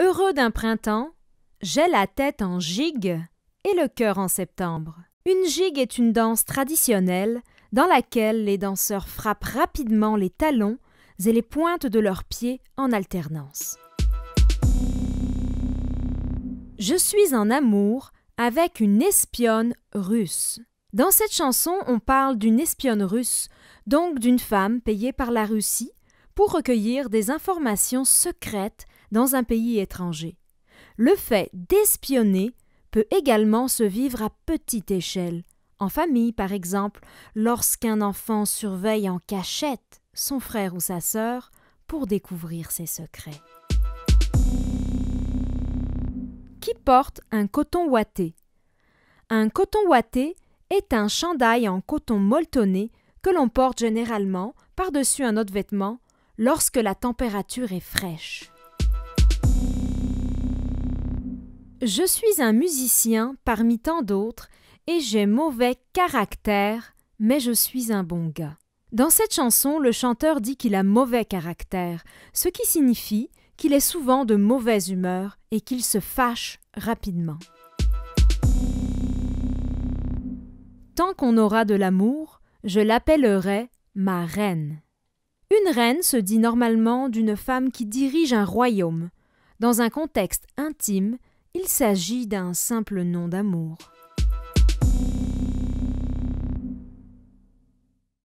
Heureux d'un printemps, j'ai la tête en gigue et le cœur en septembre. Une gigue est une danse traditionnelle dans laquelle les danseurs frappent rapidement les talons et les pointes de leurs pieds en alternance. Je suis en amour avec une espionne russe. Dans cette chanson, on parle d'une espionne russe, donc d'une femme payée par la Russie pour recueillir des informations secrètes dans un pays étranger. Le fait d'espionner peut également se vivre à petite échelle, en famille par exemple, lorsqu'un enfant surveille en cachette son frère ou sa sœur pour découvrir ses secrets. Qui porte un coton ouaté Un coton ouaté est un chandail en coton molletonné que l'on porte généralement par-dessus un autre vêtement lorsque la température est fraîche. Je suis un musicien parmi tant d'autres, et j'ai mauvais caractère, mais je suis un bon gars. Dans cette chanson, le chanteur dit qu'il a mauvais caractère, ce qui signifie qu'il est souvent de mauvaise humeur et qu'il se fâche rapidement. Tant qu'on aura de l'amour, je l'appellerai ma reine. Une reine se dit normalement d'une femme qui dirige un royaume. Dans un contexte intime, il s'agit d'un simple nom d'amour.